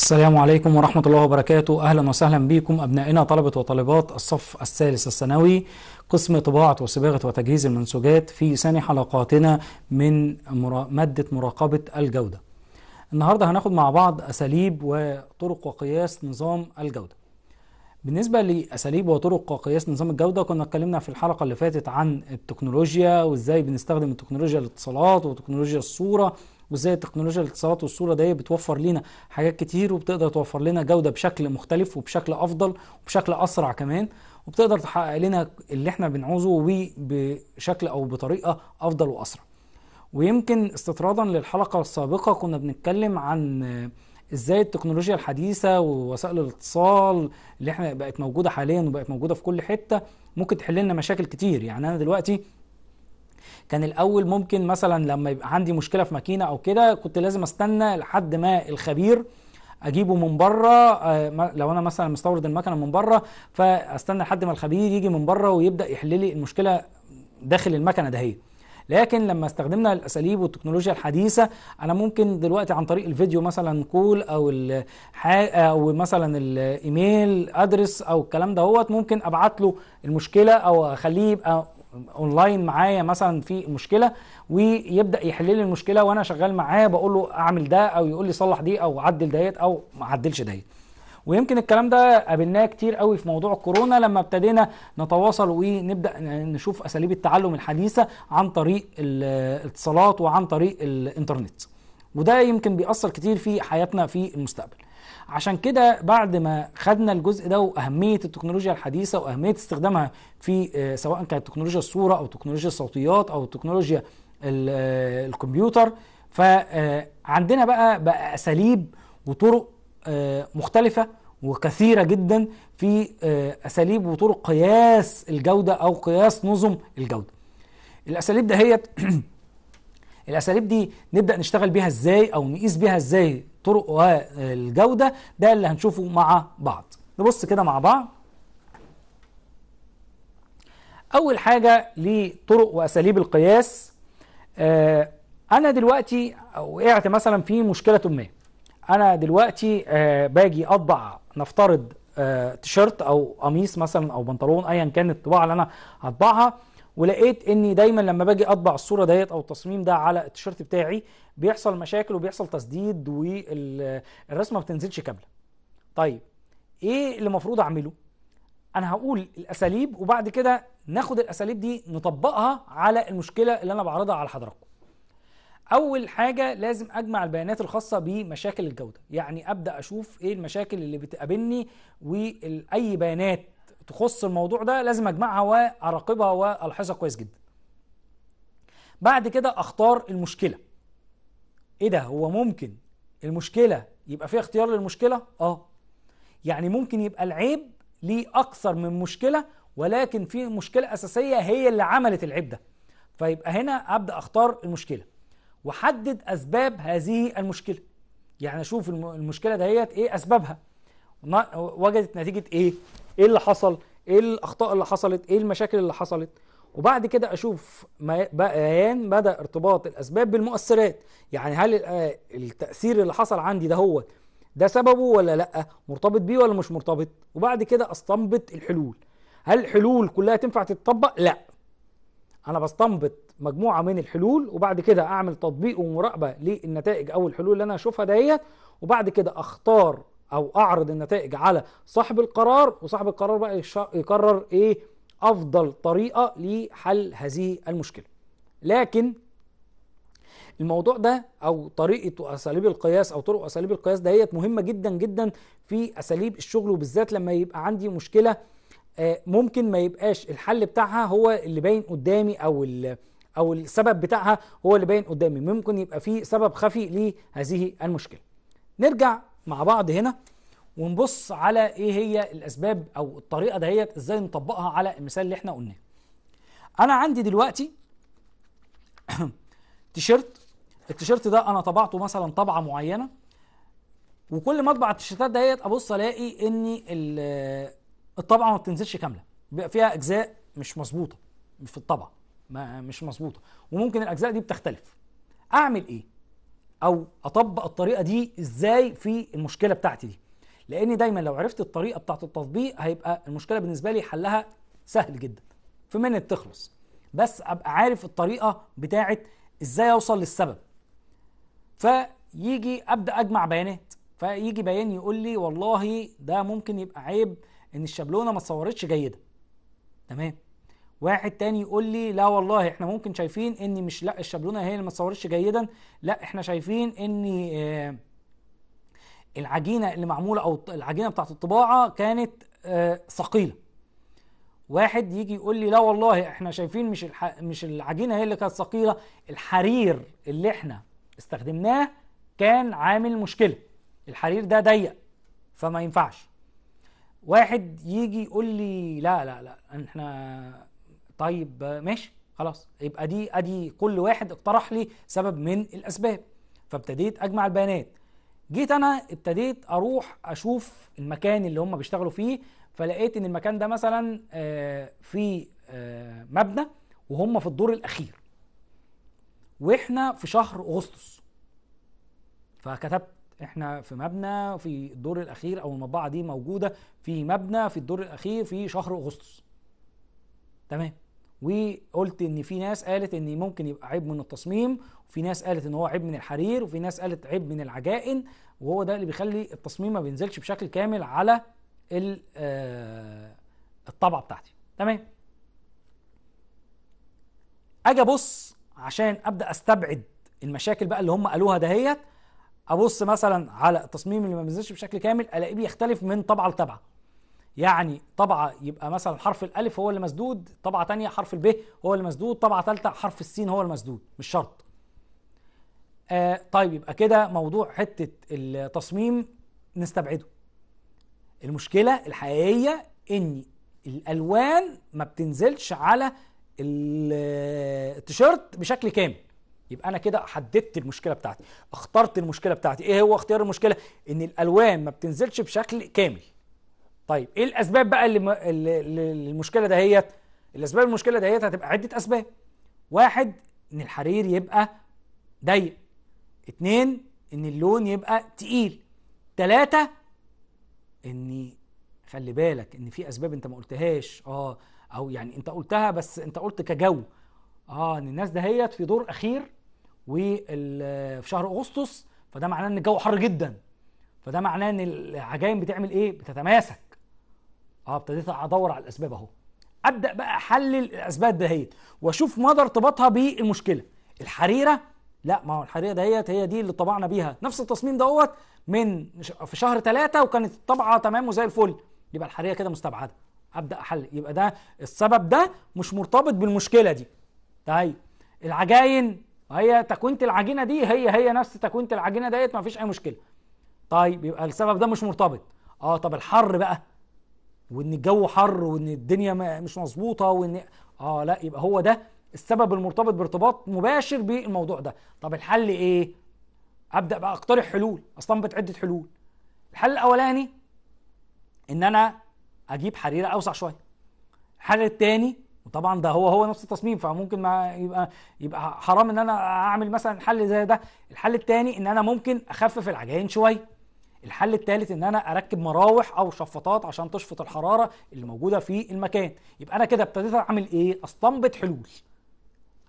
السلام عليكم ورحمة الله وبركاته أهلا وسهلا بكم أبنائنا طلبة وطالبات الصف الثالث الثانوي قسم طباعة وصباغة وتجهيز المنسوجات في ثاني حلقاتنا من مادة مراقبة الجودة النهاردة هناخد مع بعض أساليب وطرق وقياس نظام الجودة بالنسبة لأساليب وطرق وقياس نظام الجودة كنا اتكلمنا في الحلقة اللي فاتت عن التكنولوجيا وإزاي بنستخدم التكنولوجيا الاتصالات وتكنولوجيا الصورة وازاي تكنولوجيا الاتصالات والصوره دي بتوفر لنا حاجات كتير وبتقدر توفر لنا جوده بشكل مختلف وبشكل افضل وبشكل اسرع كمان وبتقدر تحقق لنا اللي احنا بنعوزه بشكل او بطريقه افضل واسرع ويمكن استطرادا للحلقه السابقه كنا بنتكلم عن ازاي التكنولوجيا الحديثه ووسائل الاتصال اللي احنا بقت موجوده حاليا وبقت موجوده في كل حته ممكن تحل لنا مشاكل كتير يعني انا دلوقتي كان الاول ممكن مثلا لما يبقى عندي مشكله في ماكينه او كده كنت لازم استنى لحد ما الخبير اجيبه من بره آه، لو انا مثلا مستورد المكنه من بره فاستنى لحد ما الخبير يجي من بره ويبدا يحل لي المشكله داخل المكنه دهيه لكن لما استخدمنا الاساليب والتكنولوجيا الحديثه انا ممكن دلوقتي عن طريق الفيديو مثلا كول او او مثلا الايميل ادرس او الكلام دهوت ممكن ابعت له المشكله او اخليه يبقى اونلاين معايا مثلا في مشكله ويبدا يحل لي المشكله وانا شغال معاه بقول له اعمل ده او يقول لي صلح دي او عدل ديت او ما عدلش ديت ويمكن الكلام ده قابلناه كتير قوي في موضوع الكورونا لما ابتدينا نتواصل ونبدا نشوف اساليب التعلم الحديثه عن طريق الاتصالات وعن طريق الانترنت وده يمكن بيأثر كتير في حياتنا في المستقبل عشان كده بعد ما خدنا الجزء ده واهميه التكنولوجيا الحديثه واهميه استخدامها في آه، سواء كانت تكنولوجيا الصوره او تكنولوجيا الصوتيات او تكنولوجيا آه، الكمبيوتر فعندنا آه، بقى بقى اساليب وطرق مختلفه وكثيره جدا في اساليب وطرق قياس الجوده او قياس نظم الجوده الاساليب دهيت الاساليب دي نبدا نشتغل بيها ازاي او نقيس بيها ازاي الطرق والجودة ده اللي هنشوفه مع بعض نبص كده مع بعض أول حاجة لطرق وأساليب القياس آه، أنا دلوقتي وقعت مثلا في مشكلة ما أنا دلوقتي آه، باجي أطبع نفترض آه، تيشيرت أو قميص مثلا أو بنطلون أيا كانت الطباعة اللي أنا هطبعها ولقيت اني دايما لما باجي اطبع الصوره ديت او التصميم ده على التيشيرت بتاعي بيحصل مشاكل وبيحصل تسديد والرسمه ما بتنزلش كامله طيب ايه اللي المفروض اعمله انا هقول الاساليب وبعد كده ناخد الاساليب دي نطبقها على المشكله اللي انا بعرضها على حضراتكم اول حاجه لازم اجمع البيانات الخاصه بمشاكل الجوده يعني ابدا اشوف ايه المشاكل اللي بتقابلني واي بيانات تخص الموضوع ده لازم اجمعها واراقبها والحصها كويس جدا بعد كده اختار المشكله ايه ده هو ممكن المشكله يبقى فيها اختيار للمشكله اه يعني ممكن يبقى العيب ليه اكثر من مشكله ولكن في مشكله اساسيه هي اللي عملت العيب ده فيبقى هنا ابدا اختار المشكله وحدد اسباب هذه المشكله يعني اشوف المشكله دهيت ايه اسبابها وجدت نتيجه ايه ايه اللي حصل ايه الاخطاء اللي حصلت ايه المشاكل اللي حصلت وبعد كده اشوف بيان مدى ارتباط الاسباب بالمؤثرات يعني هل آه، التاثير اللي حصل عندي ده هو ده سببه ولا لا مرتبط بيه ولا مش مرتبط وبعد كده استنبط الحلول هل الحلول كلها تنفع تتطبق لا انا بستنبط مجموعه من الحلول وبعد كده اعمل تطبيق ومراقبه للنتائج او الحلول اللي انا هشوفها دهيت وبعد كده اختار او اعرض النتائج على صاحب القرار وصاحب القرار بقى يقرر ايه افضل طريقه لحل هذه المشكله لكن الموضوع ده او طريقه واساليب القياس او طرق اساليب القياس دهيت مهمه جدا جدا في اساليب الشغل وبالذات لما يبقى عندي مشكله آه، ممكن ما يبقاش الحل بتاعها هو اللي باين قدامي او او السبب بتاعها هو اللي باين قدامي ممكن يبقى في سبب خفي لهذه المشكله نرجع مع بعض هنا ونبص على ايه هي الاسباب او الطريقه دهيت ازاي نطبقها على المثال اللي احنا قلناه انا عندي دلوقتي تيشيرت التيشيرت ده انا طبعته مثلا طبعه معينه وكل ما اطبع التيشيرتات دهيت ابص الاقي ان آه، الطبعه ما بتنزلش كامله بيبقى فيها اجزاء مش مظبوطه في الطبعه ما مش مظبوطه وممكن الاجزاء دي بتختلف اعمل ايه او اطبق الطريقه دي ازاي في المشكله بتاعتي دي لان دايما لو عرفت الطريقه بتاعت التطبيق هيبقى المشكله بالنسبه لي حلها سهل جدا في منت تخلص بس ابقى عارف الطريقه بتاعت ازاي اوصل للسبب فيجي ابدا اجمع بيانات فيجي بيان يقول لي والله ده ممكن يبقى عيب ان الشابلونه ما اتصورتش جيده تمام واحد تاني يقول لي لا والله احنا ممكن شايفين ان مش لا الشابلونه هي اللي ما اتصورتش جيدا لا احنا شايفين ان آه، العجينه اللي معموله او العجينه بتاعت الطباعه كانت آه، ثقيله واحد يجي يقول لي لا والله احنا شايفين مش الح... مش العجينه هي اللي كانت ثقيله الحرير اللي احنا استخدمناه كان عامل مشكله الحرير ده ضيق فما ينفعش واحد يجي يقول لي لا لا لا احنا طيب ماشي خلاص يبقى دي ادي كل واحد اقترح لي سبب من الاسباب فابتديت اجمع البيانات جيت انا ابتديت اروح اشوف المكان اللي هم بيشتغلوا فيه فلقيت ان المكان ده مثلا آه، في آه، مبنى وهم في الدور الاخير واحنا في شهر اغسطس فكتبت احنا في مبنى في الدور الاخير او المطبعه دي موجوده في مبنى في الدور الاخير في شهر اغسطس تمام وقلت ان في ناس قالت ان ممكن يبقى عيب من التصميم وفي ناس قالت ان هو عيب من الحرير وفي ناس قالت عيب من العجائن وهو ده اللي بيخلي التصميم ما بينزلش بشكل كامل على آه، الطبعه بتاعتي تمام اجي ابص عشان ابدا استبعد المشاكل بقى اللي هم قالوها دهيت ابص مثلا على التصميم اللي ما بينزلش بشكل كامل الاقيه بيختلف من طبعه لطبعه يعني طبعة يبقى مثلا حرف الألف هو اللي مسدود طبعة تانية حرف الب هو اللي مسدود طبعة تالتة حرف السين هو المسدود مش شرط آه طيب يبقى كده موضوع حتة التصميم نستبعده المشكلة الحقيقية إن الألوان ما بتنزلش على التيشيرت بشكل كامل يبقى انا كده حددت المشكله بتاعتي اخترت المشكله بتاعتي ايه هو اختيار المشكله ان الالوان ما بتنزلش بشكل كامل طيب ايه الاسباب بقى اللي للمشكله دهيت الاسباب المشكله دهيت هتبقى عده اسباب واحد ان الحرير يبقى ضيق اتنين ان اللون يبقى تقيل تلاتة ان خلي بالك ان في اسباب انت ما قلتهاش اه او يعني انت قلتها بس انت قلت كجو اه ان الناس دهيت في دور اخير وفي شهر اغسطس فده معناه ان الجو حر جدا فده معناه ان العجائن بتعمل ايه بتتماسك اه ابتديت ادور على الاسباب اهو ابدا بقى احلل الاسباب دهيت واشوف مدى ارتباطها بالمشكله الحريره لا ما هو الحريره دهيت هي دي اللي طبعنا بيها نفس التصميم دوت من في شهر ثلاثة وكانت الطبعه تمام وزي الفل يبقى الحريره كده مستبعده ابدا احلل يبقى ده السبب ده مش مرتبط بالمشكله دي طيب العجاين هي تكوينه العجينه دي هي هي نفس تكوينه العجينه ديت ما فيش اي مشكله طيب يبقى السبب ده مش مرتبط اه طب الحر بقى وان الجو حر وان الدنيا مش مظبوطه وان اه لا يبقى هو ده السبب المرتبط بارتباط مباشر بالموضوع ده طب الحل ايه ابدا بقى اقترح حلول اصلا بتعدد حلول الحل الاولاني ان انا اجيب حريره اوسع شويه الحل الثاني وطبعا ده هو هو نفس التصميم فممكن ما يبقى يبقى حرام ان انا اعمل مثلا حل زي ده الحل الثاني ان انا ممكن اخفف العجائن شويه الحل الثالث ان انا اركب مراوح او شفاطات عشان تشفط الحراره اللي موجوده في المكان يبقى انا كده ابتديت اعمل ايه استنبط حلول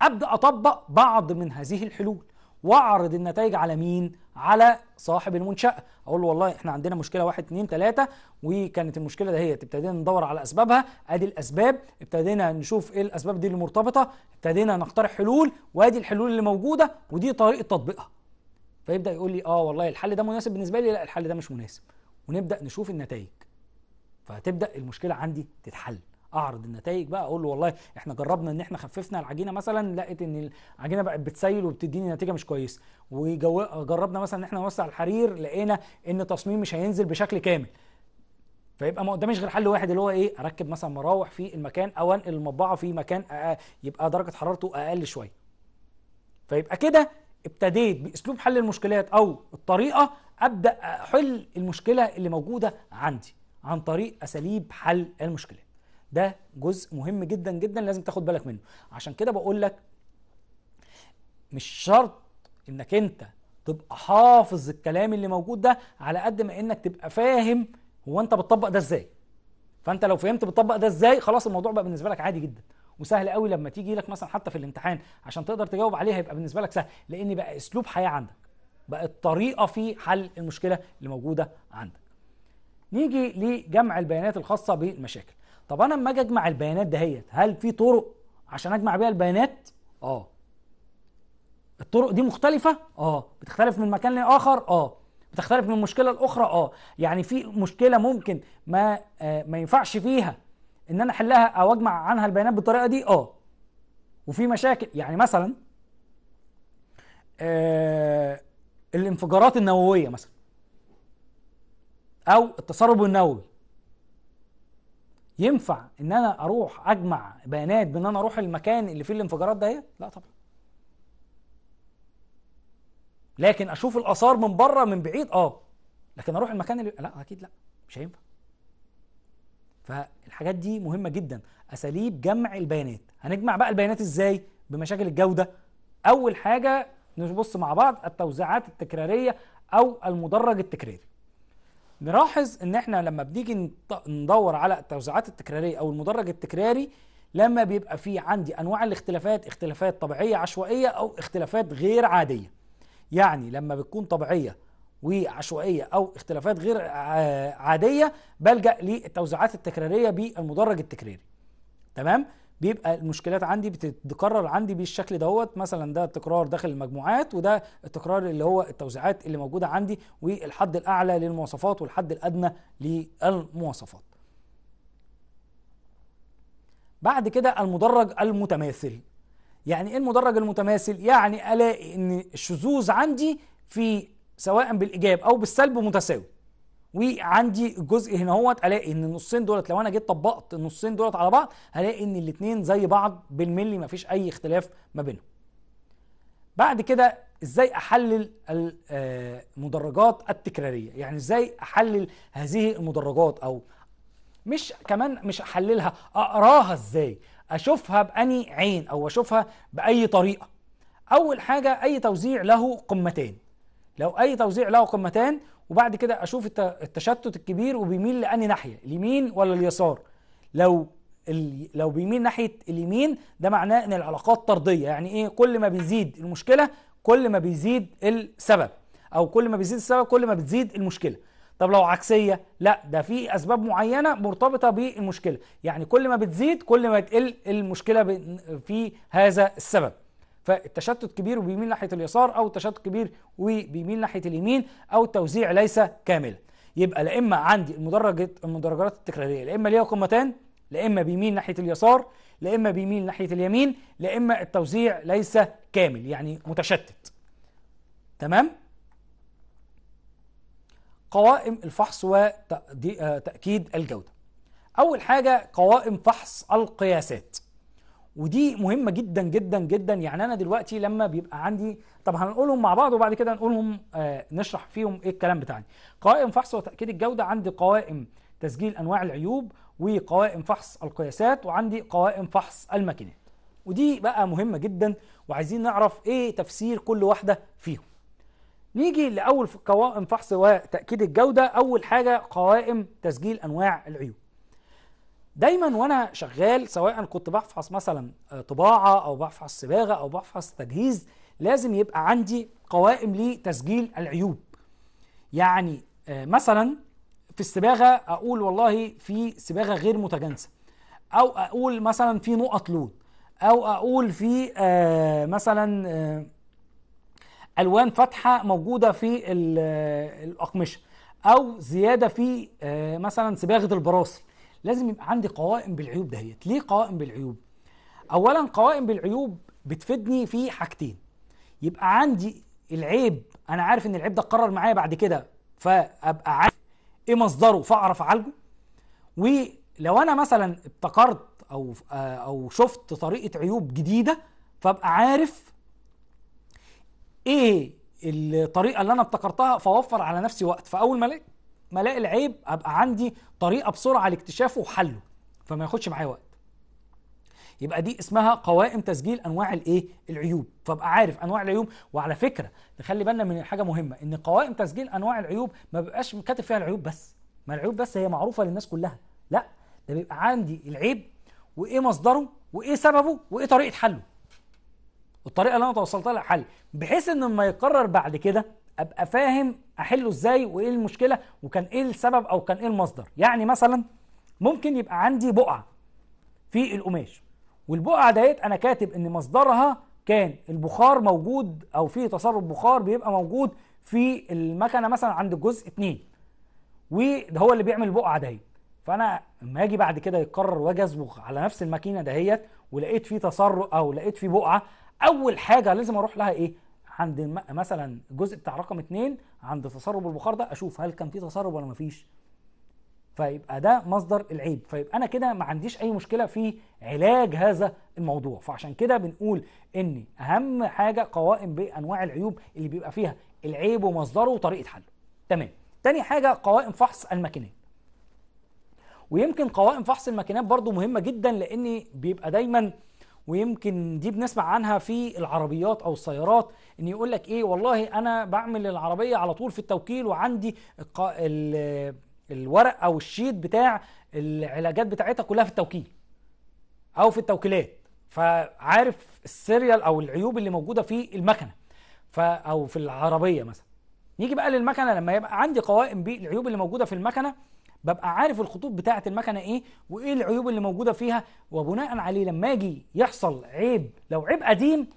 ابدا اطبق بعض من هذه الحلول واعرض النتائج على مين على صاحب المنشاه اقول له والله احنا عندنا مشكله 1 2 3 وكانت المشكله دهيت ابتدينا ندور على اسبابها ادي الاسباب ابتدينا نشوف ايه الاسباب دي اللي مرتبطه ابتدينا نقترح حلول وادي الحلول اللي موجوده ودي طريقه تطبيقها فيبدا يقول لي اه والله الحل ده مناسب بالنسبه لي لا الحل ده مش مناسب ونبدا نشوف النتائج فتبدا المشكله عندي تتحل اعرض النتائج بقى اقول له والله احنا جربنا ان احنا خففنا العجينه مثلا لقيت ان العجينه بقت بتسيل وبتديني نتيجه مش كويسه وجربنا مثلا ان احنا نوسع الحرير لقينا ان التصميم مش هينزل بشكل كامل فيبقى ما قداميش غير حل واحد اللي هو ايه اركب مثلا مراوح في المكان او انقل المطبعه في مكان يبقى درجه حرارته اقل شويه فيبقى كده ابتديت باسلوب حل المشكلات او الطريقه ابدا احل المشكله اللي موجوده عندي عن طريق اساليب حل المشكلات ده جزء مهم جدا جدا لازم تاخد بالك منه عشان كده بقول لك مش شرط انك انت تبقى حافظ الكلام اللي موجود ده على قد ما انك تبقى فاهم هو انت بتطبق ده ازاي فانت لو فهمت بتطبق ده ازاي خلاص الموضوع بقى بالنسبه لك عادي جدا وسهل قوي لما تيجي لك مثلا حتى في الامتحان عشان تقدر تجاوب عليها يبقى بالنسبه لك سهل لان بقى اسلوب حياه عندك بقت طريقه في حل المشكله اللي موجوده عندك نيجي لجمع البيانات الخاصه بالمشاكل طب انا لما اجي اجمع البيانات دهيت هل في طرق عشان اجمع بيها البيانات اه الطرق دي مختلفه اه بتختلف من مكان لاخر اه بتختلف من مشكله لاخرى اه يعني في مشكله ممكن ما آه ما ينفعش فيها ان انا احلها او اجمع عنها البيانات بالطريقه دي اه وفي مشاكل يعني مثلا آه الانفجارات النوويه مثلا او التسرب النووي ينفع ان انا اروح اجمع بيانات بان انا اروح المكان اللي فيه الانفجارات ده لا طبعا لكن اشوف الاثار من بره من بعيد اه لكن اروح المكان اللي لا اكيد لا مش هينفع فالحاجات دي مهمه جدا اساليب جمع البيانات هنجمع بقى البيانات ازاي بمشاكل الجوده اول حاجه نبص مع بعض التوزيعات التكراريه او المدرج التكراري نلاحظ ان احنا لما بنيجي ندور على التوزيعات التكراريه او المدرج التكراري لما بيبقى في عندي انواع الاختلافات اختلافات طبيعيه عشوائيه او اختلافات غير عاديه يعني لما بتكون طبيعيه وعشوائيه او اختلافات غير آه، عاديه بلجا للتوزيعات التكراريه بالمدرج التكراري تمام بيبقى المشكلات عندي بتتكرر عندي بالشكل دوت مثلا ده التكرار داخل المجموعات وده التكرار اللي هو التوزيعات اللي موجوده عندي والحد الاعلى للمواصفات والحد الادنى للمواصفات بعد كده المدرج المتماثل يعني ايه المدرج المتماثل يعني الاقي ان الشذوذ عندي في سواء بالايجاب او بالسلب متساوي وعندي الجزء هنا اهوت الاقي ان النصين دولت لو انا جيت طبقت النصين دولت على بعض هلاقي ان الاثنين زي بعض بالملي مفيش اي اختلاف ما بينهم بعد كده ازاي احلل المدرجات آه، التكراريه يعني ازاي احلل هذه المدرجات او مش كمان مش احللها اقراها ازاي اشوفها بأني عين او اشوفها باي طريقه اول حاجه اي توزيع له قمتين لو اي توزيع له قمتان وبعد كده اشوف التشتت الكبير وبيميل لاني ناحيه اليمين ولا اليسار لو ال... لو بيميل ناحيه اليمين ده معناه ان العلاقات طرديه يعني ايه كل ما بيزيد المشكله كل ما بيزيد السبب او كل ما بيزيد السبب كل ما بتزيد المشكله طب لو عكسيه لا ده في اسباب معينه مرتبطه بالمشكله يعني كل ما بتزيد كل ما تقل المشكله في هذا السبب فالتشتت كبير وبيميل ناحية اليسار أو التشتت كبير وبيميل ناحية اليمين أو التوزيع ليس كاملا يبقى لا إما عندي المدرجة المدرجات التكرارية لا إما ليها قمتان لا إما بيميل ناحية اليسار لا إما بيميل ناحية اليمين لا إما التوزيع ليس كامل يعني متشتت تمام؟ قوائم الفحص وتأكيد آه، الجودة أول حاجة قوائم فحص القياسات ودي مهمة جدا جدا جدا يعني أنا دلوقتي لما بيبقى عندي طب هنقولهم مع بعض وبعد كده نقولهم آه نشرح فيهم إيه الكلام بتاعنا قوائم فحص وتأكيد الجودة عندي قوائم تسجيل أنواع العيوب وقوائم فحص القياسات وعندي قوائم فحص الماكينات ودي بقى مهمة جدا وعايزين نعرف إيه تفسير كل واحدة فيهم نيجي لأول قوائم فحص وتأكيد الجودة أول حاجة قوائم تسجيل أنواع العيوب دايما وانا شغال سواء كنت بفحص مثلا آه، طباعه او بفحص صباغه او بفحص تجهيز لازم يبقى عندي قوائم لتسجيل العيوب يعني آه، مثلا في الصباغه اقول والله في صباغه غير متجانسه او اقول مثلا في نقط لون او اقول في آه، مثلا الوان فاتحه موجوده في الاقمشه او زياده في مثلا صباغه البراصل لازم يبقى عندي قوائم بالعيوب دهيت ليه قوائم بالعيوب اولا قوائم بالعيوب بتفيدني في حاجتين يبقى عندي العيب انا عارف ان العيب ده اتكرر معايا بعد كده فابقى عارف ايه مصدره فاعرف اعالجه ولو انا مثلا ابتكرت او آه، او شفت طريقه عيوب جديده فابقى عارف ايه الطريقه اللي انا ابتكرتها فاوفر على نفسي وقت فاول ما ما الاقي العيب ابقى عندي طريقه بسرعه لاكتشافه وحله فما ياخدش معايا وقت يبقى دي اسمها قوائم تسجيل انواع الايه العيوب فابقى عارف انواع العيوب وعلى فكره نخلي بالنا من حاجه مهمه ان قوائم تسجيل انواع العيوب ما بيبقاش كاتب فيها العيوب بس ما العيوب بس هي معروفه للناس كلها لا ده بيبقى عندي العيب وايه مصدره وايه سببه وايه طريقه حله الطريقه اللي انا توصلت لها حل بحيث ان لما يقرر بعد كده ابقى فاهم احله ازاي وايه المشكله وكان ايه السبب او كان ايه المصدر يعني مثلا ممكن يبقى عندي بقعه في القماش والبقعه ديت انا كاتب ان مصدرها كان البخار موجود او في تسرب بخار بيبقى موجود في المكنه مثلا عند الجزء 2 وده هو اللي بيعمل البقعه ديت فانا لما اجي بعد كده يتكرر واجي اصبغ على نفس الماكينه دهيت ولقيت في تسرب او لقيت في بقعه اول حاجه لازم اروح لها ايه عند مثلا الجزء بتاع رقم اتنين عند تسرب البخار ده اشوف هل كان في تسرب ولا ما فيش فيبقى ده مصدر العيب فيبقى انا كده ما عنديش اي مشكله في علاج هذا الموضوع فعشان كده بنقول ان اهم حاجه قوائم بانواع العيوب اللي بيبقى فيها العيب ومصدره وطريقه حله تمام تاني حاجه قوائم فحص الماكينات ويمكن قوائم فحص الماكينات برضو مهمه جدا لان بيبقى دايما ويمكن دي بنسمع عنها في العربيات او السيارات ان يقول لك ايه والله انا بعمل العربيه على طول في التوكيل وعندي الورق او الشيت بتاع العلاجات بتاعتها كلها في التوكيل او في التوكيلات فعارف السيريال او العيوب اللي موجوده في المكنه او في العربيه مثلا نيجي بقى للمكنه لما يبقى عندي قوائم بالعيوب اللي موجوده في المكنه ببقى عارف الخطوط بتاعه المكنه ايه وايه العيوب اللي موجوده فيها وبناء عليه لما اجي يحصل عيب لو عيب قديم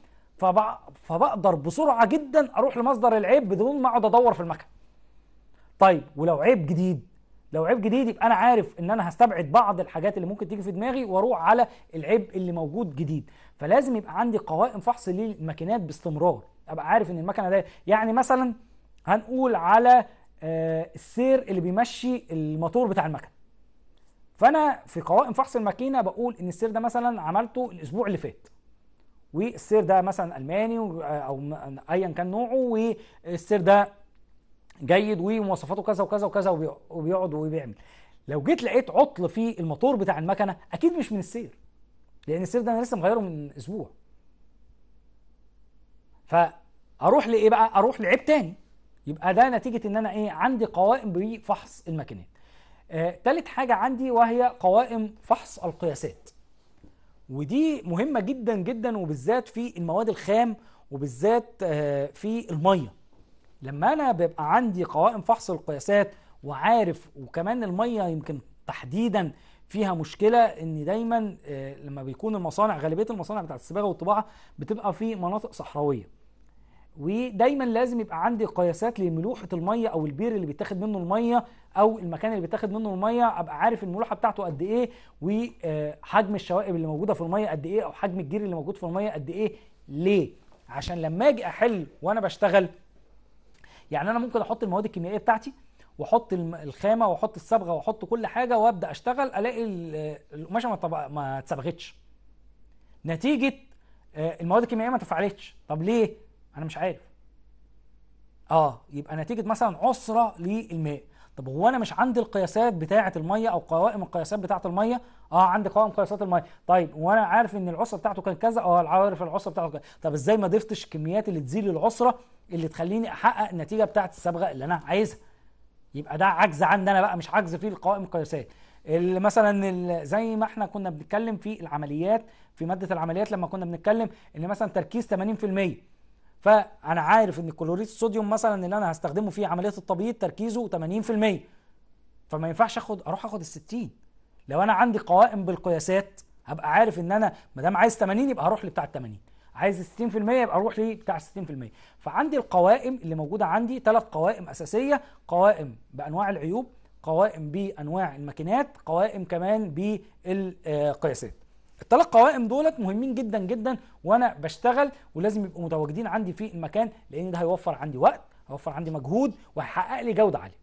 فبقدر بسرعه جدا اروح لمصدر العيب بدون ما اقعد ادور في المكنه طيب ولو عيب جديد لو عيب جديد يبقى انا عارف ان انا هستبعد بعض الحاجات اللي ممكن تيجي في دماغي واروح على العيب اللي موجود جديد فلازم يبقى عندي قوائم فحص للماكينات باستمرار ابقى عارف ان المكنه ده يعني مثلا هنقول على آه، السير اللي بيمشي الموتور بتاع المكن فانا في قوائم فحص الماكينه بقول ان السير ده مثلا عملته الاسبوع اللي فات والسير ده مثلا الماني آه، او آه، ايا كان نوعه والسير ده جيد ومواصفاته كذا وكذا وكذا وبيقعد وبيعمل لو جيت لقيت عطل في الموتور بتاع المكنه اكيد مش من السير لان السير ده انا لسه مغيره من اسبوع فاروح لايه بقى اروح لعيب تاني يبقى ده نتيجه ان انا ايه عندي قوائم بفحص الماكينات آه، تالت حاجه عندي وهي قوائم فحص القياسات ودي مهمه جدا جدا وبالذات في المواد الخام وبالذات آه في الميه لما انا بيبقى عندي قوائم فحص القياسات وعارف وكمان الميه يمكن تحديدا فيها مشكله ان دايما آه لما بيكون المصانع غالبيه المصانع بتاعت الصباغه والطباعه بتبقى في مناطق صحراويه ودايما لازم يبقى عندي قياسات لملوحه الميه او البير اللي بيتاخد منه الميه او المكان اللي بيتاخد منه الميه ابقى عارف الملوحه بتاعته قد ايه وحجم آه، الشوائب اللي موجوده في الميه قد ايه او حجم الجير اللي موجود في الميه قد ايه ليه عشان لما اجي احل وانا بشتغل يعني انا ممكن احط المواد الكيميائيه بتاعتي واحط الخامه واحط الصبغه واحط كل حاجه وابدا اشتغل الاقي القماشه ما طبق ما اتصبغتش نتيجه آه، المواد الكيميائيه ما تفعلتش طب ليه انا مش عارف اه يبقى نتيجه مثلا عسره للماء طب هو انا مش عندي القياسات بتاعه الميه او قوائم القياسات بتاعه الميه اه عندي قوائم قياسات الميه طيب وانا عارف ان العسره بتاعته كان كذا اه عارف العسره بتاعته كذا طب ازاي ما ضفتش الكميات اللي تزيل العسره اللي تخليني احقق النتيجه بتاعه الصبغه اللي انا عايزها يبقى ده عجز عندي انا بقى مش عجز في القوائم القياسات اللي مثلا زي ما احنا كنا بنتكلم في العمليات في ماده العمليات لما كنا بنتكلم ان مثلا تركيز 80% فانا عارف ان كلوريد الصوديوم مثلا اللي انا هستخدمه في عمليه التبييض تركيزه 80% فما ينفعش اخد اروح اخد ال 60 لو انا عندي قوائم بالقياسات هبقى عارف ان انا ما دام عايز 80 يبقى هروح لبتاع ال 80 عايز 60% يبقى اروح لبتاع ال 60% فعندي القوائم اللي موجوده عندي ثلاث قوائم اساسيه قوائم بانواع العيوب قوائم بانواع الماكينات قوائم كمان بالقياسات الثلاث قوائم دولت مهمين جدا جدا وانا بشتغل ولازم يبقوا متواجدين عندي في المكان لان ده هيوفر عندي وقت هيوفر عندي مجهود وهيحقق لي جوده عاليه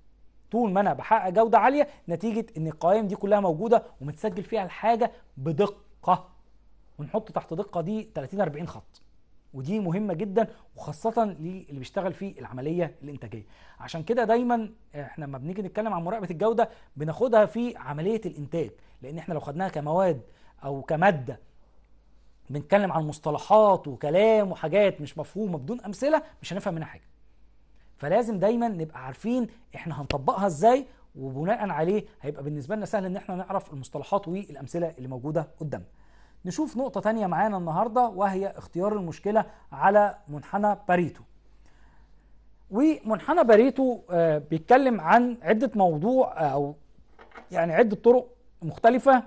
طول ما انا بحقق جوده عاليه نتيجه ان القوائم دي كلها موجوده ومتسجل فيها الحاجه بدقه ونحط تحت دقه دي 30 40 خط ودي مهمه جدا وخاصه للي بيشتغل في العمليه الانتاجيه عشان كده دايما احنا لما بنيجي نتكلم عن مراقبه الجوده بناخدها في عمليه الانتاج لان احنا لو خدناها كمواد او كماده بنتكلم عن مصطلحات وكلام وحاجات مش مفهومه بدون امثله مش هنفهم منها حاجه فلازم دايما نبقى عارفين احنا هنطبقها ازاي وبناء عليه هيبقى بالنسبه لنا سهل ان احنا نعرف المصطلحات والامثله اللي موجوده قدامنا نشوف نقطة تانية معانا النهاردة وهي اختيار المشكلة على منحنى باريتو ومنحنى باريتو آه، بيتكلم عن عدة موضوع آه، أو يعني عدة طرق مختلفة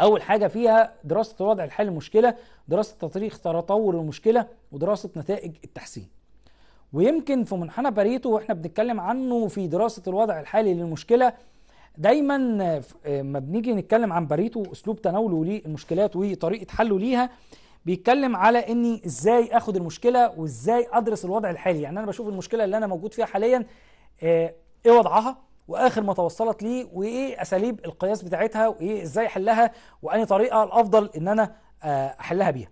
اول حاجه فيها دراسه وضع الحل المشكله دراسه تطريق تطور المشكله ودراسه نتائج التحسين ويمكن في منحنى باريتو واحنا بنتكلم عنه في دراسه الوضع الحالي للمشكله دايما ما بنيجي نتكلم عن باريتو واسلوب تناوله للمشكلات وطريقه حله ليها بيتكلم على اني ازاي اخد المشكله وازاي ادرس الوضع الحالي يعني انا بشوف المشكله اللي انا موجود فيها حاليا آه، ايه وضعها واخر ما توصلت ليه وايه اساليب القياس بتاعتها وايه ازاي احلها واني طريقه الافضل ان انا آه، احلها بيها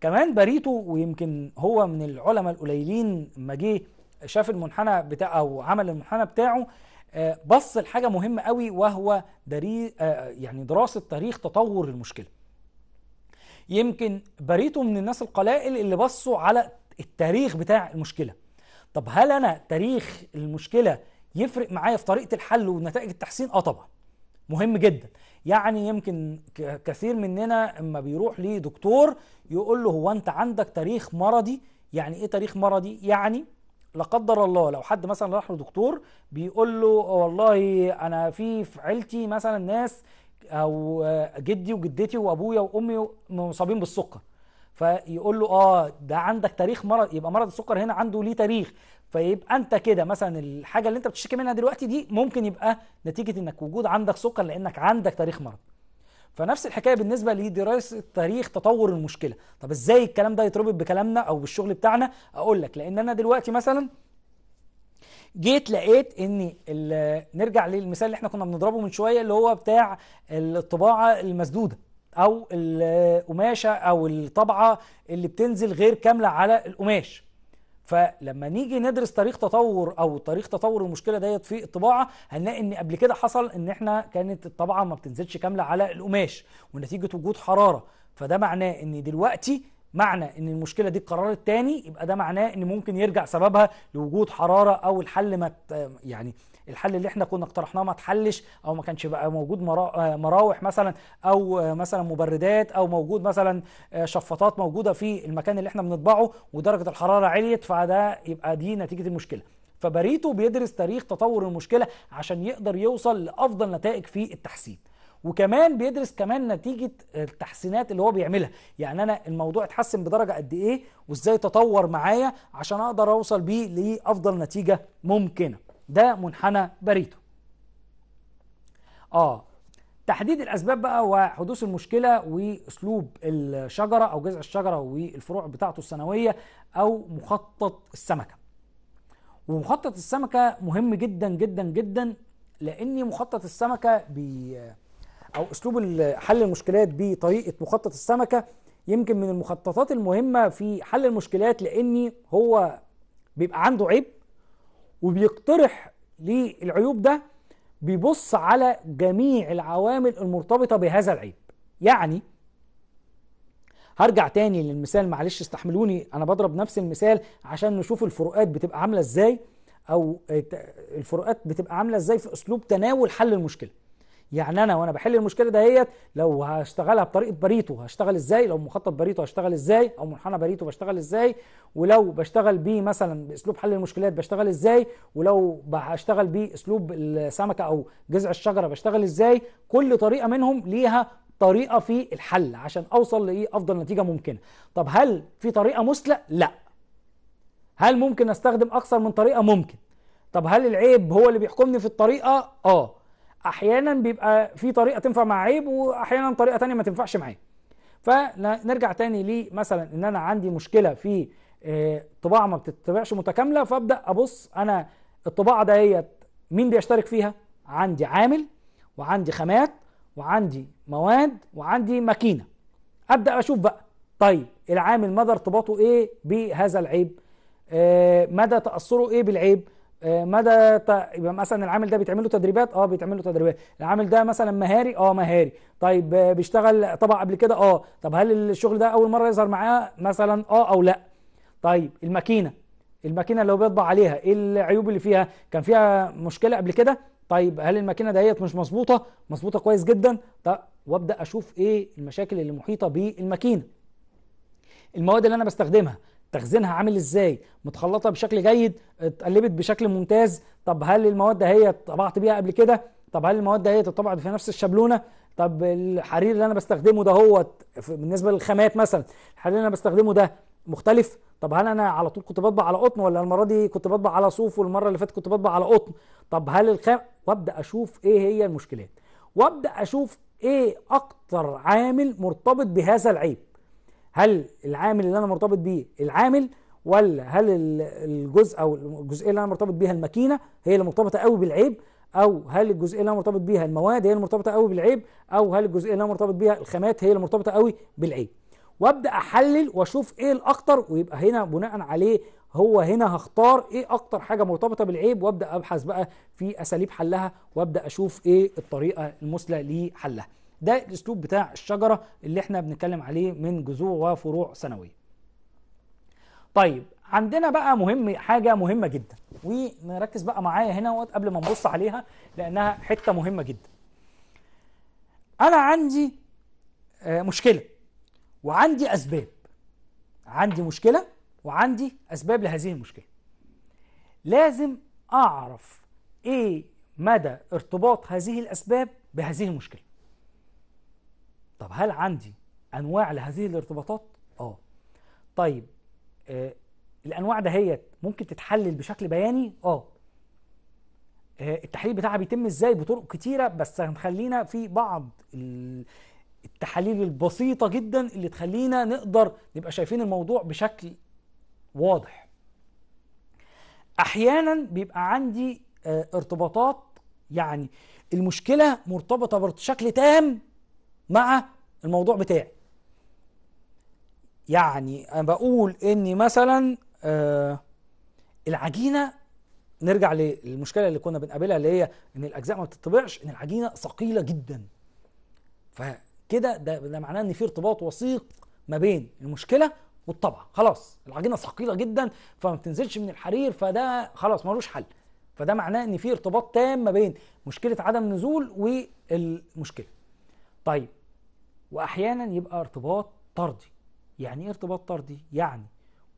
كمان باريتو ويمكن هو من العلماء القليلين ما جه شاف المنحنى بتاع او عمل المنحنى بتاعه آه، بص لحاجه مهمه قوي وهو دري آه، يعني دراسه تاريخ تطور المشكله يمكن باريتو من الناس القلائل اللي بصوا على التاريخ بتاع المشكله طب هل انا تاريخ المشكله يفرق معايا في طريقه الحل ونتائج التحسين اه طبعا مهم جدا يعني يمكن كثير مننا اما بيروح لدكتور يقول له هو انت عندك تاريخ مرضي يعني ايه تاريخ مرضي يعني لا قدر الله لو حد مثلا راح لدكتور بيقول له والله انا في في عيلتي مثلا ناس او جدي وجدتي وابويا وامي مصابين بالسكر فيقول له اه ده عندك تاريخ مرض يبقى مرض السكر هنا عنده ليه تاريخ فيبقى انت كده مثلا الحاجه اللي انت بتشتكي منها دلوقتي دي ممكن يبقى نتيجه انك وجود عندك سكر لانك عندك تاريخ مرض فنفس الحكايه بالنسبه لدراسه تاريخ تطور المشكله طب ازاي الكلام ده يتربط بكلامنا او بالشغل بتاعنا اقول لك لان انا دلوقتي مثلا جيت لقيت ان نرجع للمثال اللي احنا كنا بنضربه من شويه اللي هو بتاع الطباعه المسدوده او القماشه او الطبعه اللي بتنزل غير كامله على القماش فلما نيجي ندرس تاريخ تطور او تاريخ تطور المشكله ديت في الطباعه هنلاقي ان قبل كده حصل ان احنا كانت الطبعه ما بتنزلش كامله على القماش ونتيجه وجود حراره فده معناه ان دلوقتي معنى ان المشكله دي اتكررت تاني يبقى ده معناه ان ممكن يرجع سببها لوجود حراره او الحل ما يعني الحل اللي احنا كنا اقترحناه ما اتحلش او ما كانش بقى موجود آه، مراوح مثلا او آه، مثلا مبردات او موجود مثلا آه، شفاطات موجوده في المكان اللي احنا بنطبعه ودرجه الحراره عليت فده يبقى دي نتيجه المشكله فباريتو بيدرس تاريخ تطور المشكله عشان يقدر يوصل لافضل نتائج في التحسين وكمان بيدرس كمان نتيجه التحسينات اللي هو بيعملها يعني انا الموضوع اتحسن بدرجه قد ايه وازاي تطور معايا عشان اقدر اوصل بيه لافضل نتيجه ممكنه ده منحنى باريتو اه تحديد الاسباب بقى وحدوث المشكله واسلوب الشجره او جذع الشجره والفروع بتاعته السنويه او مخطط السمكه ومخطط السمكه مهم جدا جدا جدا لان مخطط السمكه بي او اسلوب حل المشكلات بطريقه مخطط السمكه يمكن من المخططات المهمه في حل المشكلات لان هو بيبقى عنده عيب وبيقترح للعيوب ده بيبص على جميع العوامل المرتبطة بهذا العيب يعني هرجع تاني للمثال معلش استحملوني انا بضرب نفس المثال عشان نشوف الفروقات بتبقى عامله ازاي او الفروقات بتبقى عامله ازاي في اسلوب تناول حل المشكله يعني انا وانا بحل المشكله دهيت لو هشتغلها بطريقه باريتو هشتغل ازاي لو مخطط باريتو هشتغل ازاي او منحنى باريتو بشتغل ازاي ولو بشتغل بيه مثلا باسلوب حل المشكلات بشتغل ازاي ولو هشتغل بيه اسلوب السمكه او جذع الشجره بشتغل ازاي كل طريقه منهم ليها طريقه في الحل عشان اوصل لايه افضل نتيجه ممكنه طب هل في طريقه مثلى لا هل ممكن استخدم اكثر من طريقه ممكن طب هل العيب هو اللي بيحكمني في الطريقه اه احيانا بيبقى في طريقه تنفع مع عيب واحيانا طريقه تانية ما تنفعش معاه فنرجع تاني لي مثلا ان انا عندي مشكله في آه، طباعه ما بتتبعش متكامله فابدا ابص انا الطباعه ديت مين بيشترك فيها عندي عامل وعندي خامات وعندي مواد وعندي ماكينه ابدا اشوف بقى طيب العامل مدى ارتباطه ايه بهذا العيب آه، مدى تاثره ايه بالعيب آه، مدى ت... يبقى مثلا العامل ده بيتعمل له تدريبات اه بيتعمل له تدريبات العامل ده مثلا مهاري اه مهاري طيب آه، بيشتغل طبعا قبل كده اه طب هل الشغل ده اول مره يظهر معاه مثلا اه او لا طيب الماكينه الماكينه اللي هو بيطبع عليها ايه العيوب اللي فيها كان فيها مشكله قبل كده طيب هل الماكينه دهيت مش مظبوطه مظبوطه كويس جدا طب وابدا اشوف ايه المشاكل اللي محيطه بالماكينه المواد اللي انا بستخدمها تخزينها عامل ازاي متخلطه بشكل جيد اتقلبت بشكل ممتاز طب هل المواد هي طبعت بيها قبل كده طب هل المواد هي طبعت في نفس الشبلونه طب الحرير اللي انا بستخدمه ده هو بالنسبه للخامات مثلا الحرير اللي انا بستخدمه ده مختلف طب هل انا على طول كنت بطبع على قطن ولا المره دي كنت بطبع على صوف والمره اللي فاتت كنت بطبع على قطن طب هل الخام وابدا اشوف ايه هي المشكلات وابدا اشوف ايه اكتر عامل مرتبط بهذا العيب هل العامل اللي انا مرتبط بيه العامل ولا هل الجزء او الجزئيه اللي انا مرتبط بيها الماكينه هي اللي مرتبطه قوي بالعيب او هل الجزئيه اللي انا مرتبط بيها المواد هي اللي مرتبطه قوي بالعيب او هل الجزئيه اللي انا مرتبط بيها الخامات هي اللي مرتبطه قوي بالعيب وابدا احلل واشوف ايه الاكتر ويبقى هنا بناء عليه هو هنا هختار ايه اكتر حاجه مرتبطه بالعيب وابدا ابحث بقى في اساليب حلها وابدا اشوف ايه الطريقه المثلى لحلها ده الاسلوب بتاع الشجره اللي احنا بنتكلم عليه من جذوع وفروع سنويه طيب عندنا بقى مهم حاجه مهمه جدا ونركز بقى معايا هنا قبل ما نبص عليها لانها حته مهمه جدا انا عندي آه، مشكله وعندي اسباب عندي مشكله وعندي اسباب لهذه المشكله لازم اعرف ايه مدى ارتباط هذه الاسباب بهذه المشكله طب هل عندي انواع لهذه الارتباطات اه طيب آه الانواع دهيت ممكن تتحلل بشكل بياني اه, آه، التحليل بتاعها بيتم ازاي بطرق كتيره بس هنخلينا في بعض التحاليل البسيطه جدا اللي تخلينا نقدر نبقى شايفين الموضوع بشكل واضح احيانا بيبقى عندي آه، ارتباطات يعني المشكله مرتبطه بشكل تام مع الموضوع بتاعي يعني انا بقول اني مثلا آه العجينه نرجع للمشكله اللي كنا بنقابلها اللي هي ان الاجزاء ما بتطبعش ان العجينه ثقيله جدا فكده ده, ده معناه ان في ارتباط وثيق ما بين المشكله والطبع خلاص العجينه ثقيله جدا فما بتنزلش من الحرير فده خلاص ملوش حل فده معناه ان في ارتباط تام ما بين مشكله عدم نزول والمشكله طيب واحيانا يبقى ارتباط طردي يعني ايه ارتباط طردي يعني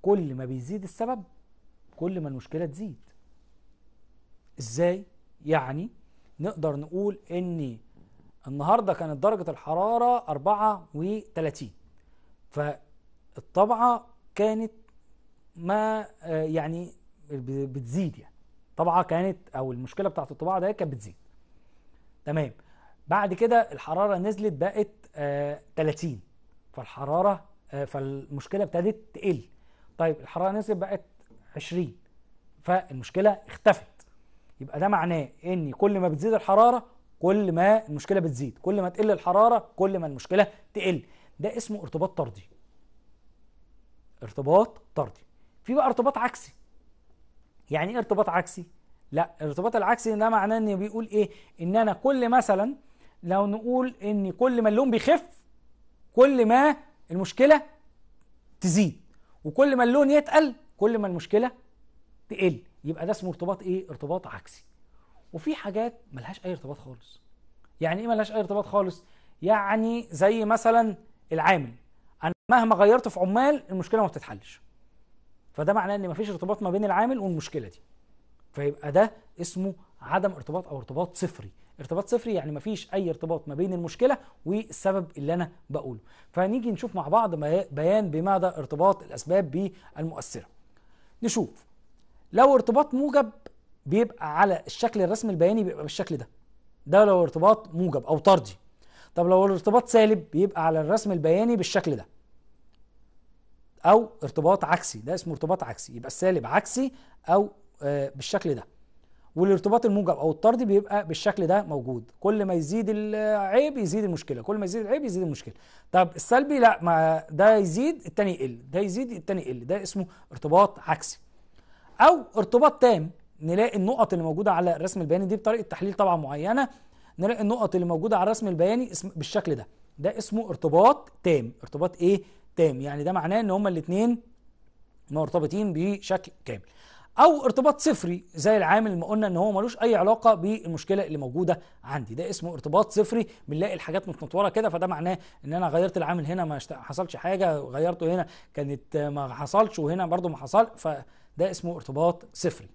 كل ما بيزيد السبب كل ما المشكله تزيد ازاي يعني نقدر نقول ان النهارده كانت درجه الحراره 34 فالطبعه كانت ما آه، يعني بتزيد يعني طبعه كانت او المشكله بتاعت الطباعه ده كانت بتزيد تمام بعد كده الحراره نزلت بقت 30 فالحراره آه، فالمشكله ابتدت تقل طيب الحراره نزلت بقت 20 فالمشكله اختفت يبقى ده معناه ان كل ما بتزيد الحراره كل ما المشكله بتزيد كل ما تقل الحراره كل ما المشكله تقل ده اسمه ارتباط طردي ارتباط طردي في بقى ارتباط عكسي يعني ايه ارتباط عكسي لا الارتباط العكسي ده معناه ان بيقول ايه ان انا كل مثلا لو نقول ان كل ما اللون بيخف كل ما المشكله تزيد وكل ما اللون يتقل كل ما المشكله تقل يبقى ده اسمه ارتباط ايه ارتباط عكسي وفي حاجات ملهاش اي ارتباط خالص يعني ايه ملهاش اي ارتباط خالص يعني زي مثلا العامل انا مهما غيرت في عمال المشكله ما بتتحلش فده معناه ان مفيش ارتباط ما بين العامل والمشكله دي فيبقى ده اسمه عدم ارتباط او ارتباط صفري ارتباط صفري يعني مفيش اي ارتباط ما بين المشكله والسبب اللي انا بقوله فهنيجي نشوف مع بعض بيان بمعنى ارتباط الاسباب بالمؤثره نشوف لو ارتباط موجب بيبقى على الشكل الرسمي البياني بيبقى بالشكل ده ده لو ارتباط موجب او طردي طب لو الارتباط سالب بيبقى على الرسم البياني بالشكل ده او ارتباط عكسي ده اسمه ارتباط عكسي يبقى السالب عكسي او آه، بالشكل ده والارتباط الموجب او الطردي بيبقى بالشكل ده موجود كل ما يزيد العيب يزيد المشكله كل ما يزيد العيب يزيد المشكله طب السلبي لا ما ده يزيد التاني يقل ده يزيد التاني يقل ده اسمه ارتباط عكسي او ارتباط تام نلاقي النقط اللي موجوده على الرسم البياني دي بطريقه تحليل طبعا معينه نلاقي النقط اللي موجوده على الرسم البياني بالشكل ده ده اسمه ارتباط تام ارتباط ايه تام يعني ده معناه ان هما الاثنين مرتبطين بشكل كامل او ارتباط صفري زي العامل ما قلنا ان هو ملوش اي علاقه بالمشكله اللي موجوده عندي ده اسمه ارتباط صفري بنلاقي الحاجات متنطوره كده فده معناه ان انا غيرت العامل هنا ما حصلش حاجه غيرته هنا كانت ما حصلش وهنا برضو ما حصل فده اسمه ارتباط صفري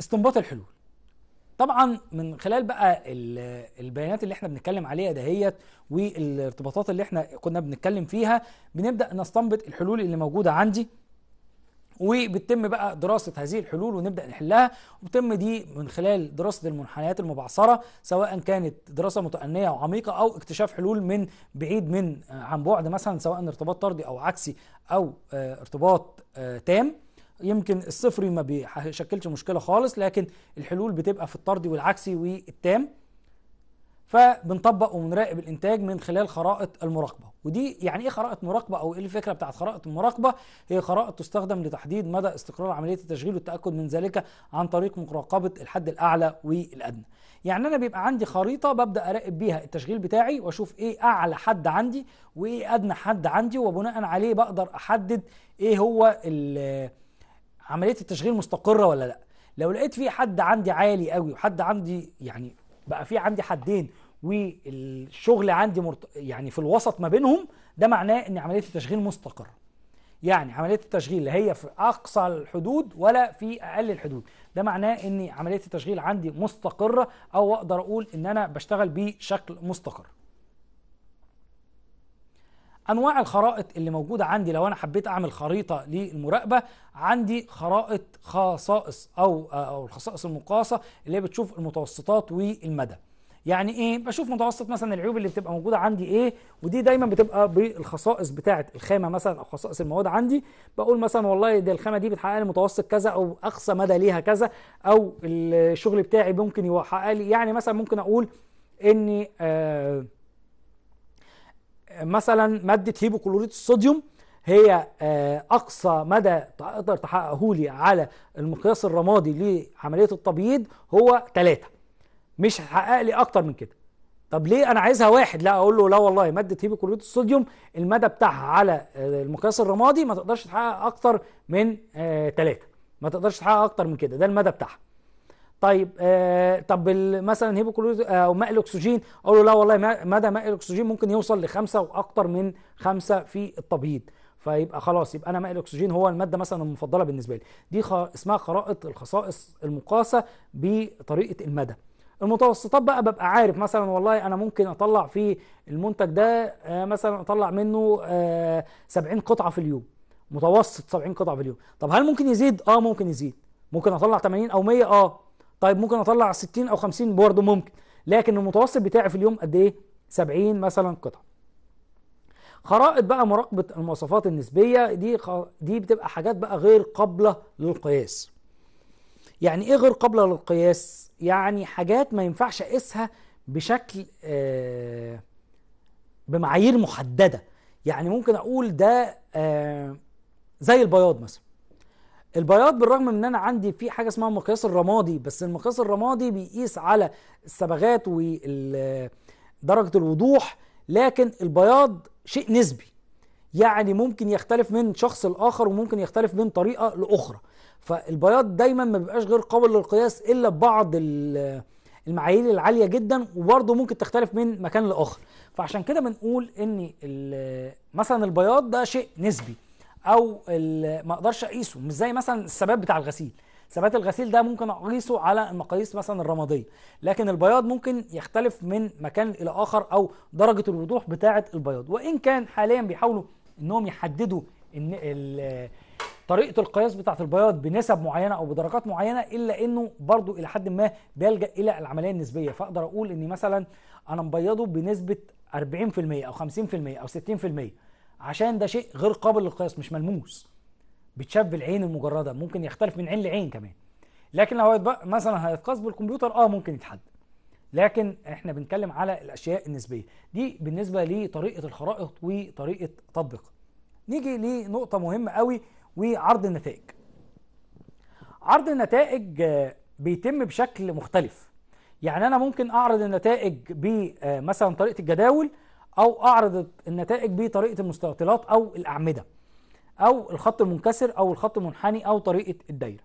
استنباط الحلول طبعا من خلال بقى البيانات اللي احنا بنتكلم عليها دهيت والارتباطات اللي احنا كنا بنتكلم فيها بنبدا نستنبط الحلول اللي موجوده عندي وبتتم بقى دراسة هذه الحلول ونبدأ نحلها وبتم دي من خلال دراسة المنحنيات المبعثرة سواء كانت دراسة متأنية وعميقة أو اكتشاف حلول من بعيد من آه، عن بعد مثلا سواء ارتباط طردي أو عكسي أو آه، ارتباط آه، تام يمكن الصفري ما بيشكلش مشكلة خالص لكن الحلول بتبقى في الطردي والعكسي والتام فبنطبق وبنراقب الانتاج من خلال خرائط المراقبه ودي يعني ايه خرائط مراقبه او ايه الفكره بتاعت خرائط المراقبه هي خرائط تستخدم لتحديد مدى استقرار عمليه التشغيل والتاكد من ذلك عن طريق مراقبه الحد الاعلى والادنى يعني انا بيبقى عندي خريطه ببدا اراقب بيها التشغيل بتاعي واشوف ايه اعلى حد عندي وايه ادنى حد عندي وبناء عليه بقدر احدد ايه هو عمليه التشغيل مستقره ولا لا لو لقيت في حد عندي عالي قوي وحد عندي يعني بقى في عندي حدين والشغل عندي مرت... يعني في الوسط ما بينهم ده معناه ان عمليه التشغيل مستقره يعني عمليه التشغيل لا هي في اقصى الحدود ولا في اقل الحدود ده معناه ان عمليه التشغيل عندي مستقره او اقدر اقول ان انا بشتغل بشكل مستقر انواع الخرائط اللي موجوده عندي لو انا حبيت اعمل خريطه للمراقبه عندي خرائط خصائص او او الخصائص المقاسه اللي هي بتشوف المتوسطات والمدى يعني ايه بشوف متوسط مثلا العيوب اللي بتبقى موجوده عندي ايه ودي دايما بتبقى بالخصائص بتاعه الخامه مثلا او خصائص المواد عندي بقول مثلا والله دي الخامه دي بتحقق لي متوسط كذا او اقصى مدى ليها كذا او الشغل بتاعي ممكن يحقق لي يعني مثلا ممكن اقول اني آه مثلا ماده هيبوكلوريت الصوديوم هي آه، اقصى مدى تقدر تحققه لي على المقياس الرمادي لعمليه التبييض هو 3 مش هتحقق لي اكتر من كده طب ليه انا عايزها واحد لا اقول له لا والله ماده هيبي كلوريد الصوديوم المدى بتاعها على آه، المقياس الرمادي ما تقدرش تحقق اكتر من ثلاثة آه، ما تقدرش تحقق اكتر من كده ده المدى بتاعها طيب آه طب مثلا كلوريد آه، او ماء الاكسجين اقول له لا والله مدى ماء الاكسجين ممكن يوصل لخمسه واكتر من خمسه في التبييض فيبقى خلاص يبقى انا ماء الاكسجين هو الماده مثلا المفضله بالنسبه لي دي خ... اسمها خرائط الخصائص المقاسه بطريقه المدى المتوسطات بقى ببقى عارف مثلا والله انا ممكن اطلع في المنتج ده آه، مثلا اطلع منه 70 آه، قطعه في اليوم متوسط 70 قطعه في اليوم طب هل ممكن يزيد اه ممكن يزيد ممكن اطلع 80 او 100 اه طيب ممكن اطلع 60 او 50 برضه ممكن لكن المتوسط بتاعي في اليوم قد ايه 70 مثلا قطعه خرائط بقى مراقبه المواصفات النسبيه دي دي بتبقى حاجات بقى غير قابله للقياس يعني ايه غير قابلة للقياس يعني حاجات ما ينفعش اقيسها بشكل آه بمعايير محدده يعني ممكن اقول ده آه زي البياض مثلا البياض بالرغم من ان انا عندي في حاجه اسمها المقياس الرمادي بس المقياس الرمادي بيقيس على الصبغات ودرجه الوضوح لكن البياض شيء نسبي يعني ممكن يختلف من شخص لاخر وممكن يختلف من طريقه لاخرى فالبياض دايما ما بيبقاش غير قابل للقياس الا ببعض المعايير العاليه جدا وبرضه ممكن تختلف من مكان لاخر فعشان كده بنقول ان مثلا البياض ده شيء نسبي او ما اقدرش اقيسه مش زي مثلا الثبات بتاع الغسيل ثبات الغسيل ده ممكن اقيسه على المقاييس مثلا الرماديه لكن البياض ممكن يختلف من مكان الى اخر او درجه الوضوح بتاعه البياض وان كان حاليا بيحاولوا انهم يحددوا ان طريقه القياس بتاعه البياض بنسب معينه او بدرجات معينه الا انه برضو الى حد ما بيلجا الى العمليه النسبيه فاقدر اقول ان مثلا انا مبيضه بنسبه 40% او 50% او 60% عشان ده شيء غير قابل للقياس مش ملموس بيتشاف بالعين المجرده ممكن يختلف من عين لعين كمان لكن لو هيتبقى مثلا هيتقاس بالكمبيوتر اه ممكن يتحدد لكن احنا بنتكلم على الاشياء النسبيه دي بالنسبه لطريقه الخرائط وطريقه تطبيق نيجي لنقطه مهمه قوي وعرض النتائج عرض النتائج آه، بيتم بشكل مختلف يعني انا ممكن اعرض النتائج بمثلا آه، طريقه الجداول او اعرض النتائج بطريقه المستطيلات او الاعمده او الخط المنكسر او الخط المنحني او طريقه الدايره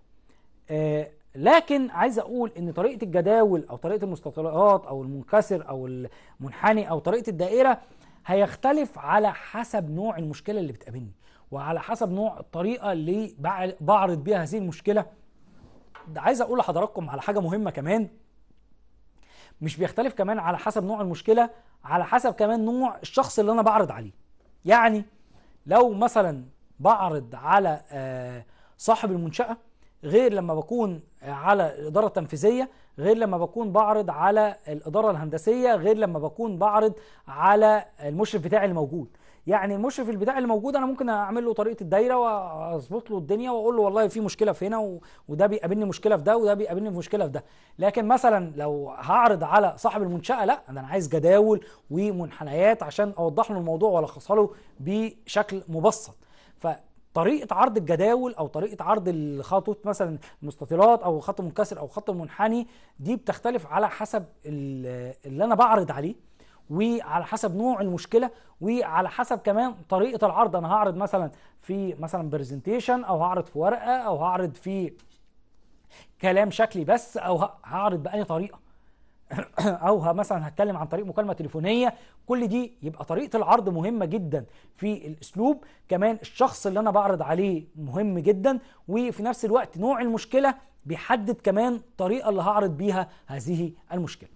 آه، لكن عايز اقول ان طريقه الجداول او طريقه المستطيلات او المنكسر او المنحني او طريقه الدائره هيختلف على حسب نوع المشكله اللي بتقابلني وعلى حسب نوع الطريقه اللي بعرض بيها هذه المشكله ده عايز اقول لحضراتكم على حاجه مهمه كمان مش بيختلف كمان على حسب نوع المشكله على حسب كمان نوع الشخص اللي انا بعرض عليه يعني لو مثلا بعرض على آه، صاحب المنشاه غير لما بكون آه، على الاداره التنفيذيه غير لما بكون بعرض على الاداره الهندسيه غير لما بكون بعرض على المشرف بتاعي الموجود يعني المشرف البتاع اللي موجود انا ممكن اعمل له طريقه الدايره واظبط له الدنيا واقول له والله في مشكله في هنا و... وده بيقابلني مشكله في ده وده بيقابلني مشكله في ده لكن مثلا لو هعرض على صاحب المنشاه لا انا عايز جداول ومنحنيات عشان اوضح له الموضوع والخصها له بشكل مبسط ف طريقة عرض الجداول أو طريقة عرض الخطوط مثلا المستطيلات أو خط منكسر أو خط المنحني دي بتختلف على حسب اللي أنا بعرض عليه وعلى حسب نوع المشكله وعلى حسب كمان طريقه العرض انا هعرض مثلا في مثلا برزنتيشن او هعرض في ورقه او هعرض في كلام شكلي بس او هعرض بأي طريقه او مثلا هتكلم عن طريق مكالمه تليفونيه كل دي يبقى طريقه العرض مهمه جدا في الاسلوب كمان الشخص اللي انا بعرض عليه مهم جدا وفي نفس الوقت نوع المشكله بيحدد كمان الطريقه اللي هعرض بيها هذه المشكله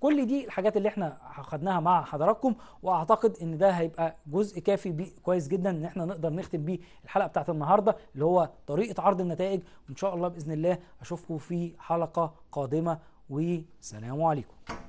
كل دي الحاجات اللي احنا خدناها مع حضراتكم واعتقد ان ده هيبقى جزء كافي كويس جدا ان احنا نقدر نختم بيه الحلقه بتاعت النهارده اللي هو طريقه عرض النتائج وان شاء الله باذن الله اشوفكم في حلقه قادمه وسلام عليكم